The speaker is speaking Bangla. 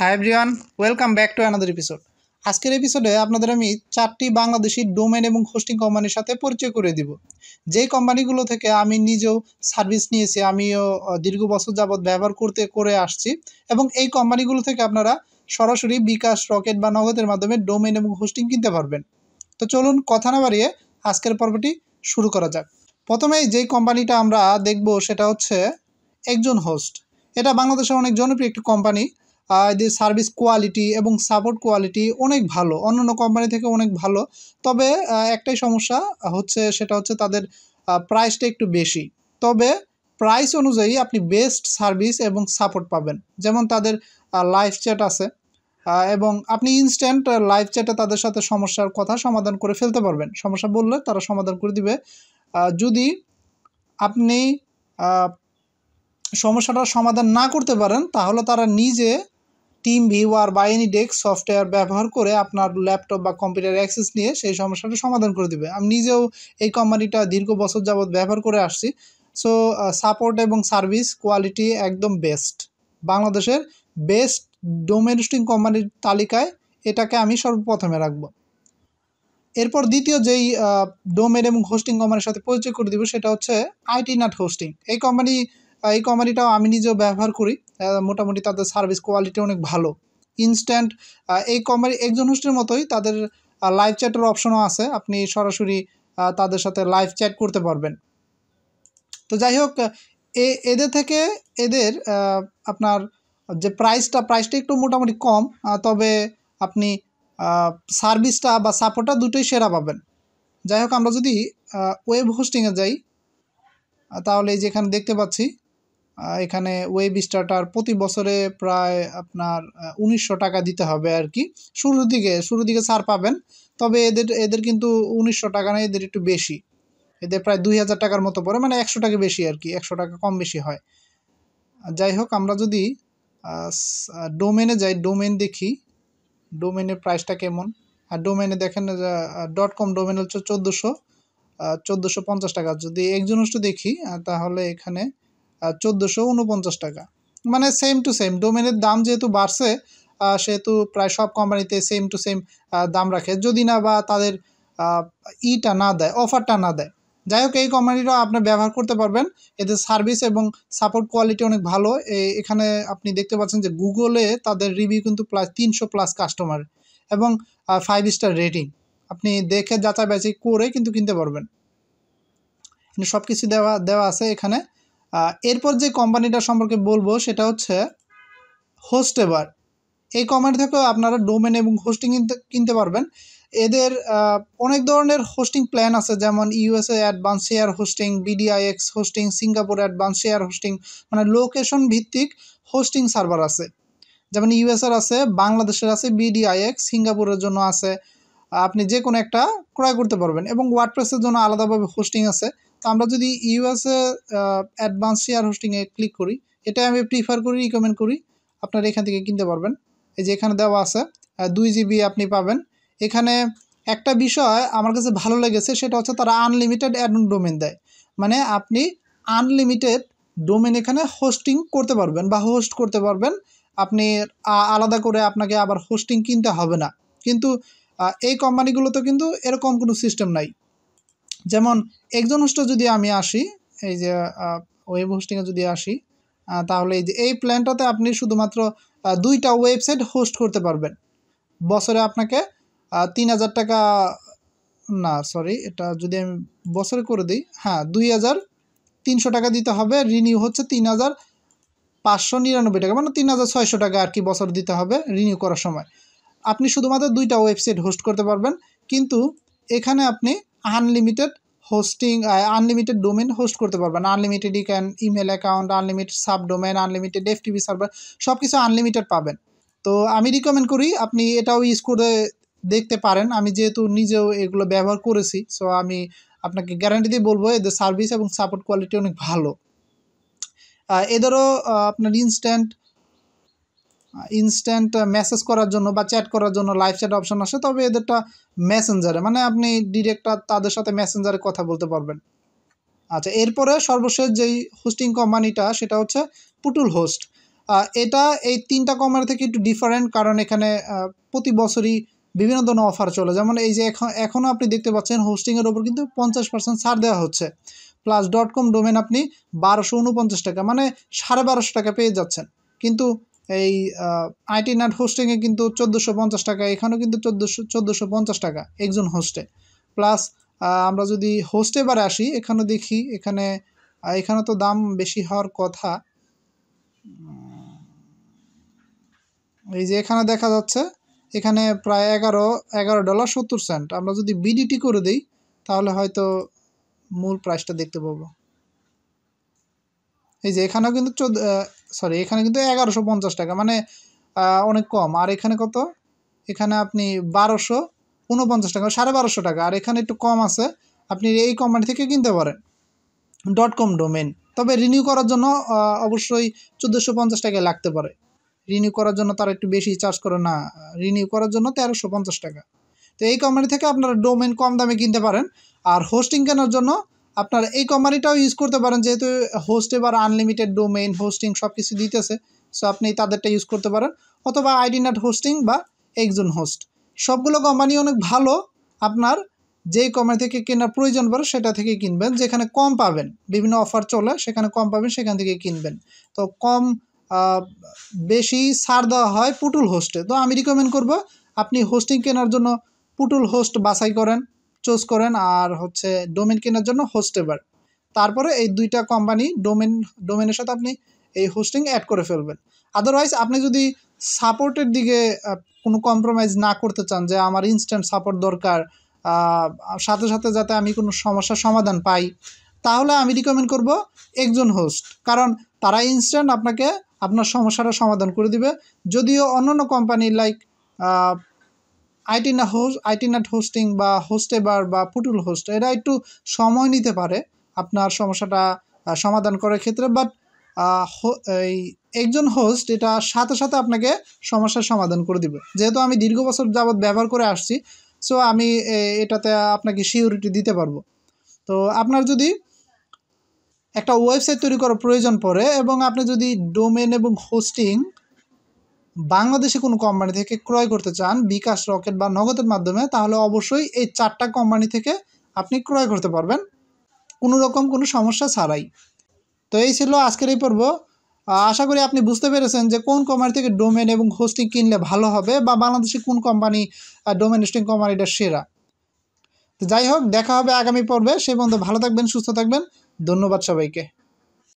high everyone welcome back to another episode আজকের এপিসোডে আপনাদের আমি চারটি বাংলাদেশি ডোমেন এবং হোস্টিং কোম্পানির সাথে পরিচয় করে দিব যেই কোম্পানিগুলো থেকে আমি নিজেও সার্ভিস নিয়েছি আমিও দীর্ঘ বছর যাবৎ ব্যবহার করতে করে আসছি এবং এই কোম্পানিগুলো থেকে আপনারা সরাসরি বিকাশ রকেট বা নগদের মাধ্যমে ডোমেন এবং হোস্টিং কিনতে পারবেন তো চলুন কথা না বাড়িয়ে আজকের পর্বটি শুরু করা যাক প্রথমেই যেই কোম্পানিটা আমরা দেখব সেটা হচ্ছে একজন হোস্ট এটা বাংলাদেশের অনেক জনপ্রিয় একটি কোম্পানি এদের সার্ভিস কোয়ালিটি এবং সাপোর্ট কোয়ালিটি অনেক ভালো অন্যান্য কোম্পানি থেকে অনেক ভালো তবে একটাই সমস্যা হচ্ছে সেটা হচ্ছে তাদের প্রাইসটা একটু বেশি তবে প্রাইস অনুযায়ী আপনি বেস্ট সার্ভিস এবং সাপোর্ট পাবেন যেমন তাদের লাইভ চ্যাট আছে এবং আপনি ইনস্ট্যান্ট লাইভ চ্যাটে তাদের সাথে সমস্যার কথা সমাধান করে ফেলতে পারবেন সমস্যা বললে তারা সমাধান করে দিবে যদি আপনি সমস্যাটার সমাধান না করতে পারেন তাহলে তারা নিজে টিম ভিওয়ার বা এনি সফটওয়্যার ব্যবহার করে আপনার ল্যাপটপ বা কম্পিউটার অ্যাক্সেস নিয়ে সেই সমস্যাটা সমাধান করে দেবে আমি নিজেও এই কোম্পানিটা দীর্ঘ বছর যাবৎ ব্যবহার করে আসছি সো সাপোর্ট এবং সার্ভিস কোয়ালিটি একদম বেস্ট বাংলাদেশের বেস্ট ডোমেস্টিক কোম্পানির তালিকায় এটাকে আমি সর্বপ্রথমে রাখব এরপর দ্বিতীয় যেই ডোমেন এবং হোস্টিং কোম্পানির সাথে পরিচয় করে দেবো সেটা হচ্ছে আইটি নাট হোস্টিং এই কোম্পানি এই কোম্পানিটাও আমি নিজেও ব্যবহার করি মোটামুটি তাদের সার্ভিস কোয়ালিটি অনেক ভালো ইনস্ট্যান্ট এই কোম্পানি একজন হোস্টের মতোই তাদের লাইভ চ্যাটের অপশনও আছে আপনি সরাসরি তাদের সাথে লাইভ চ্যাট করতে পারবেন তো যাই হোক এ এদের থেকে এদের আপনার যে প্রাইসটা প্রাইসটা একটু মোটামুটি কম তবে আপনি সার্ভিসটা বা সাপোর্টটা দুটোই সেরা পাবেন যাই হোক আমরা যদি ওয়েব হোস্টিংয়ে যাই তাহলে যেখানে দেখতে পাচ্ছি এখানে ওয়েব স্টার্টার প্রতি বছরে প্রায় আপনার উনিশশো টাকা দিতে হবে আর কি শুরুর দিকে শুরুর দিকে ছাড় পাবেন তবে এদের এদের কিন্তু উনিশশো টাকা না এদের একটু বেশি এদের প্রায় দুই হাজার টাকার মতো পড়ে মানে একশো টাকা বেশি আর কি একশো টাকা কম বেশি হয় যাই হোক আমরা যদি ডোমেনে যাই ডোমেন দেখি ডোমেনের প্রাইসটা কেমন আর ডোমেনে দেখেন ডট কম ডোমেন হচ্ছে চোদ্দোশো চোদ্দোশো পঞ্চাশ টাকা যদি একজন দেখি তাহলে এখানে চোদ্দোশো উনপঞ্চাশ টাকা মানে সেম টু সেম ডোমেনের দাম যেহেতু বাড়ছে সেহেতু প্রায় সব কোম্পানিতে সেম টু সেম দাম রাখে যদি না বা তাদের ইটা না দেয় অফারটা না দেয় যাই হোক এই কোম্পানিটা আপনি ব্যবহার করতে পারবেন এদের সার্ভিস এবং সাপোর্ট কোয়ালিটি অনেক ভালো এখানে আপনি দেখতে পাচ্ছেন যে গুগলে তাদের রিভিউ কিন্তু প্লাস তিনশো প্লাস কাস্টমার এবং ফাইভ স্টার রেটিং আপনি দেখে যাচাই বাছাই করে কিন্তু কিনতে পারবেন সব কিছু দেওয়া দেওয়া আছে এখানে এরপর যে কোম্পানিটা সম্পর্কে বলবো সেটা হচ্ছে হোস্টেবার এই কোম্পানি থেকেও আপনারা ডোমেন এবং হোস্টিং কিনতে পারবেন এদের অনেক ধরনের হোস্টিং প্ল্যান আছে যেমন USA advance share hosting BDIX hosting Singapore advance share hosting মানে লোকেশন ভিত্তিক হোস্টিং সার্ভার আছে যেমন ইউএসএর আছে বাংলাদেশের আছে বিডিআইএক্স সিঙ্গাপুরের জন্য আছে আপনি যে কোনো একটা ক্রয় করতে পারবেন এবং ওয়ার্ডপ্রেসের জন্য আলাদাভাবে হোস্টিং আছে আমরা যদি ইউএসএ অ্যাডভান্স শেয়ার হোস্টিংয়ে ক্লিক করি এটা আমি প্রিফার করি রিকমেন্ড করি আপনারা এখান থেকে কিনতে পারবেন এই যে এখানে দেওয়া আছে দুই জিবি আপনি পাবেন এখানে একটা বিষয় আমার কাছে ভালো লেগেছে সেটা হচ্ছে তারা আনলিমিটেড অ্যাডন ডোমেন দেয় মানে আপনি আনলিমিটেড ডোমেন এখানে হোস্টিং করতে পারবেন বা হোস্ট করতে পারবেন আপনি আলাদা করে আপনাকে আবার হোস্টিং কিনতে হবে না কিন্তু এই কোম্পানিগুলোতে কিন্তু এরকম কোনো সিস্টেম নাই যেমন একজন হোস্টে যদি আমি আসি এই যে ওয়েব হোস্টিংয়ে যদি আসি তাহলে এই যে এই প্ল্যানটাতে আপনি শুধুমাত্র দুইটা ওয়েবসাইট হোস্ট করতে পারবেন বছরে আপনাকে তিন হাজার টাকা না সরি এটা যদি আমি বছরে করে দিই হ্যাঁ দুই হাজার তিনশো টাকা দিতে হবে রিনিউ হচ্ছে তিন হাজার পাঁচশো নিরানব্বই টাকা মানে তিন হাজার ছয়শো টাকা আর কি বছর দিতে হবে রিনিউ করার সময় আপনি শুধুমাত্র দুইটা ওয়েবসাইট হোস্ট করতে পারবেন কিন্তু এখানে আপনি unlimited hosting unlimited domain host করতে পারবেন আনলিমিটেড ই ক্যান email account unlimited sub domain unlimited FTP server সব কিছু আনলিমিটেড পাবেন তো আমি রিকমেন্ড করি আপনি এটাও ইউজ করে দেখতে পারেন আমি যেহেতু নিজেও এগুলো ব্যবহার করেছি সো আমি আপনাকে গ্যারান্টি দিয়ে বলবো এদের সার্ভিস এবং সাপোর্ট কোয়ালিটি অনেক ভালো এদেরও আপনার ইনস্ট্যান্ট ইনস্ট্যান্ট মেসেজ uh, করার জন্য বা চ্যাট করার জন্য লাইভ চ্যাট অপশান আসে তবে এদেরটা মেসেঞ্জারে মানে আপনি ডিরেক্ট তাদের সাথে মেসেঞ্জারে কথা বলতে পারবেন আচ্ছা এরপরে সর্বশেষ যেই হোস্টিং কোম্পানিটা সেটা হচ্ছে পুটুল হোস্ট এটা এই তিনটা কোম্পানি থেকে একটু ডিফারেন্ট কারণ এখানে প্রতি বছরই বিভিন্ন ধরনের অফার চলে যেমন এই যে এখন এখনও আপনি দেখতে পাচ্ছেন হোস্টিংয়ের ওপর কিন্তু পঞ্চাশ পার্সেন্ট ছাড় দেওয়া হচ্ছে প্লাস ডট কম ডোমেন আপনি বারোশো উনপঞ্চাশ টাকা মানে সাড়ে বারোশো টাকা পেয়ে যাচ্ছেন কিন্তু এই আইটি নাট হোস্টিংয়ে কিন্তু চোদ্দোশো পঞ্চাশ টাকা এখানেও কিন্তু চোদ্দোশো চোদ্দোশো পঞ্চাশ টাকা একজন হোস্টে প্লাস আমরা যদি হোস্টে বারে আসি এখানে দেখি এখানে এখানে তো দাম বেশি হওয়ার কথা এই যে এখানে দেখা যাচ্ছে এখানে প্রায় এগারো এগারো ডলার সত্তর সেন্ট আমরা যদি বিডিটি করে দিই তাহলে হয়তো মূল প্রাইসটা দেখতে পাবো এই যে এখানেও কিন্তু চোদ্দ সরি এখানে কিন্তু এগারোশো পঞ্চাশ টাকা মানে অনেক কম আর এখানে কত এখানে আপনি বারোশো উনপঞ্চাশ টাকা সাড়ে বারোশো টাকা আর এখানে একটু কম আছে আপনি এই কোম্পানি থেকে কিনতে পারেন ডট কম ডোমেন তবে রিনিউ করার জন্য অবশ্যই চোদ্দোশো পঞ্চাশ টাকা লাগতে পারে রিনিউ করার জন্য তারা একটু বেশি চার্জ করে না রিনিউ করার জন্য তেরোশো পঞ্চাশ টাকা তো এই কোম্পানি থেকে আপনারা ডোমেন কম দামে কিনতে পারেন আর হোস্টিং কেনার জন্য আপনারা এই কোম্পানিটাও ইউজ করতে পারেন যেহেতু হোস্ট এবার আনলিমিটেড ডোমেইন হোস্টিং সব কিছু দিতেছে সো আপনি তাদেরটা ইউজ করতে পারেন অথবা আইডিনাট হোস্টিং বা একজন হোস্ট সবগুলো কোম্পানি অনেক ভালো আপনার যেই কোম্পানি থেকে কেনার প্রয়োজন পড়ে সেটা থেকে কিনবেন যেখানে কম পাবেন বিভিন্ন অফার চলে সেখানে কম পাবেন সেখান থেকে কিনবেন তো কম বেশি ছাড় দেওয়া হয় পুটুল হোস্টে তো আমি রিকমেন্ড করব আপনি হোস্টিং কেনার জন্য পুটুল হোস্ট বাছাই করেন চুজ করেন আর হচ্ছে ডোমেন কেনার জন্য হোস্টেবার তারপরে এই দুইটা কোম্পানি ডোমেন ডোমেনের সাথে আপনি এই হোস্টিং অ্যাড করে ফেলবেন আদারওয়াইজ আপনি যদি সাপোর্টের দিকে কোনো কম্প্রোমাইজ না করতে চান যে আমার ইনস্ট্যান্ট সাপোর্ট দরকার সাথে সাথে যাতে আমি কোনো সমস্যার সমাধান পাই তাহলে আমি রিকমেন্ড করব একজন হোস্ট কারণ তারা ইনস্ট্যান্ট আপনাকে আপনার সমস্যাটা সমাধান করে দিবে যদিও অন্য অন্য কোম্পানি লাইক আইটি না হোস্ট আইটি নাট হোস্টিং বা হোস্টেবার বা পুটুল হোস্ট এরা একটু সময় নিতে পারে আপনার সমস্যাটা সমাধান করার ক্ষেত্রে বাট এই একজন হোস্ট এটা সাথে সাথে আপনাকে সমস্যার সমাধান করে দিবে যেহেতু আমি দীর্ঘ বছর যাবৎ ব্যবহার করে আসছি সো আমি এটাতে আপনাকে সিউরিটি দিতে পারবো তো আপনার যদি একটা ওয়েবসাইট তৈরি করার প্রয়োজন পড়ে এবং আপনি যদি ডোমেন এবং হোস্টিং বাংলাদেশে কোনো কোম্পানি থেকে ক্রয় করতে চান বিকাশ রকেট বা নগদের মাধ্যমে তাহলে অবশ্যই এই চারটা কোম্পানি থেকে আপনি ক্রয় করতে পারবেন কোনো রকম কোনো সমস্যা ছাড়াই তো এই ছিল আজকের এই পর্ব আশা করি আপনি বুঝতে পেরেছেন যে কোন কোম্পানি থেকে ডোমেন এবং হোস্টিং কিনলে ভালো হবে বা বাংলাদেশে কোন কোম্পানি ডোমেন হোস্টিং কোম্পানিটা সেরা তো যাই হোক দেখা হবে আগামী পর্বে সেই পর্যন্ত ভালো থাকবেন সুস্থ থাকবেন ধন্যবাদ সবাইকে